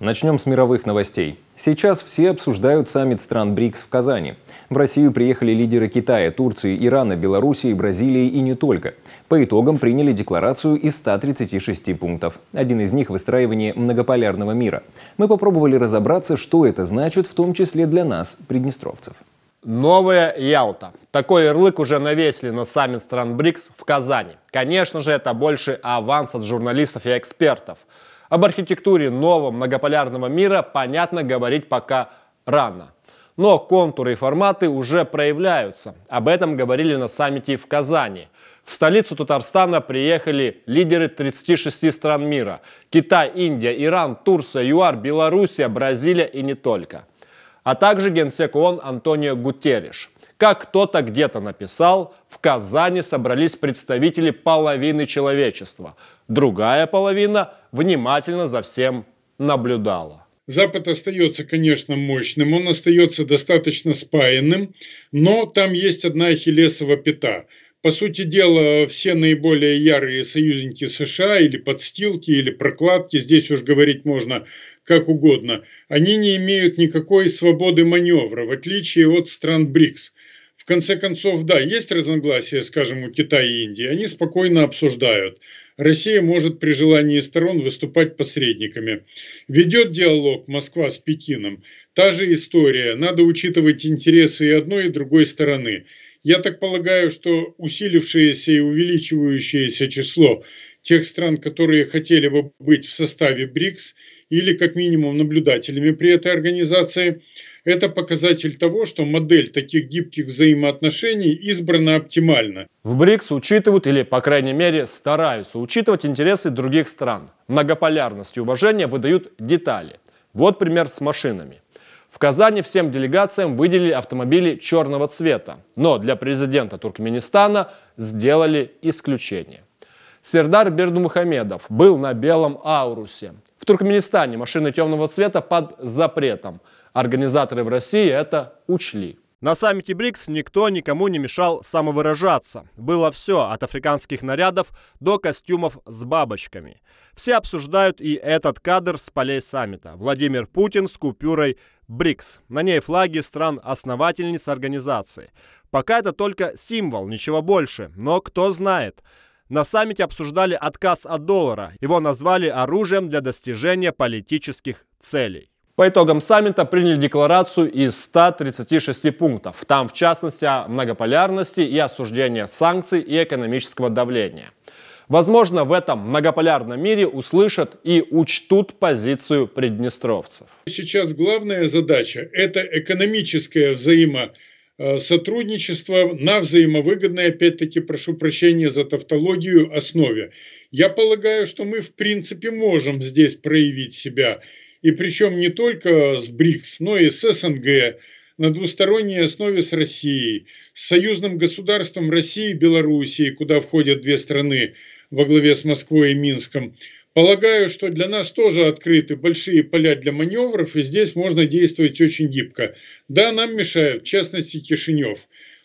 Начнем с мировых новостей. Сейчас все обсуждают саммит стран БРИКС в Казани. В Россию приехали лидеры Китая, Турции, Ирана, Белоруссии, Бразилии и не только. По итогам приняли декларацию из 136 пунктов. Один из них – выстраивание многополярного мира. Мы попробовали разобраться, что это значит, в том числе для нас, приднестровцев. Новая Ялта. Такой ярлык уже навесили на саммит стран БРИКС в Казани. Конечно же, это больше аванс от журналистов и экспертов. Об архитектуре нового многополярного мира, понятно, говорить пока рано. Но контуры и форматы уже проявляются. Об этом говорили на саммите в Казани. В столицу Татарстана приехали лидеры 36 стран мира. Китай, Индия, Иран, Турция, ЮАР, Белоруссия, Бразилия и не только. А также генсек ООН Антонио Гутерреш. Как кто-то где-то написал, в Казани собрались представители половины человечества. Другая половина внимательно за всем наблюдала. Запад остается, конечно, мощным, он остается достаточно спаянным, но там есть одна хилесова пята. По сути дела, все наиболее ярые союзники США или подстилки, или прокладки, здесь уж говорить можно как угодно, они не имеют никакой свободы маневра, в отличие от стран БРИКС. В конце концов, да, есть разногласия, скажем, у Китая и Индии, они спокойно обсуждают. Россия может при желании сторон выступать посредниками. Ведет диалог Москва с Пекином. Та же история. Надо учитывать интересы и одной, и другой стороны. Я так полагаю, что усилившееся и увеличивающееся число тех стран, которые хотели бы быть в составе БРИКС, или как минимум наблюдателями при этой организации, это показатель того, что модель таких гибких взаимоотношений избрана оптимально. В БРИКС учитывают или, по крайней мере, стараются учитывать интересы других стран. Многополярность и уважение выдают детали. Вот пример с машинами. В Казани всем делегациям выделили автомобили черного цвета, но для президента Туркменистана сделали исключение. Сердар Бердумухамедов был на белом Аурусе. Туркменистане машины темного цвета под запретом. Организаторы в России это учли. На саммите БРИКС никто никому не мешал самовыражаться. Было все, от африканских нарядов до костюмов с бабочками. Все обсуждают и этот кадр с полей саммита. Владимир Путин с купюрой БРИКС. На ней флаги стран-основательниц организации. Пока это только символ, ничего больше. Но кто знает. На саммите обсуждали отказ от доллара. Его назвали оружием для достижения политических целей. По итогам саммита приняли декларацию из 136 пунктов. Там, в частности, о многополярности и осуждении санкций и экономического давления. Возможно, в этом многополярном мире услышат и учтут позицию приднестровцев. Сейчас главная задача – это экономическое взаимодействие Э, сотрудничество на взаимовыгодной, опять-таки, прошу прощения за тавтологию, основе. Я полагаю, что мы, в принципе, можем здесь проявить себя, и причем не только с БРИКС, но и с СНГ, на двусторонней основе с Россией, с союзным государством России и Белоруссии, куда входят две страны во главе с Москвой и Минском – Полагаю, что для нас тоже открыты большие поля для маневров, и здесь можно действовать очень гибко. Да, нам мешают, в частности, Кишинев.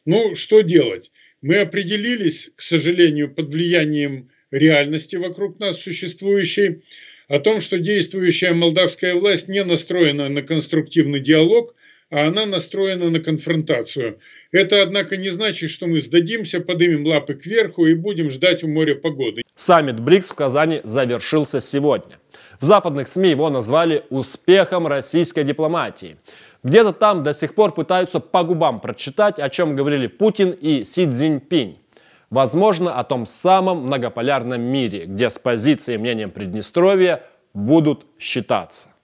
Ну, что делать? Мы определились, к сожалению, под влиянием реальности вокруг нас существующей, о том, что действующая молдавская власть не настроена на конструктивный диалог – а она настроена на конфронтацию. Это, однако, не значит, что мы сдадимся, поднимем лапы кверху и будем ждать у моря погоды. Саммит БРИКС в Казани завершился сегодня. В западных СМИ его назвали успехом российской дипломатии. Где-то там до сих пор пытаются по губам прочитать, о чем говорили Путин и Си Цзиньпинь. Возможно, о том самом многополярном мире, где с позицией и мнением Приднестровья будут считаться.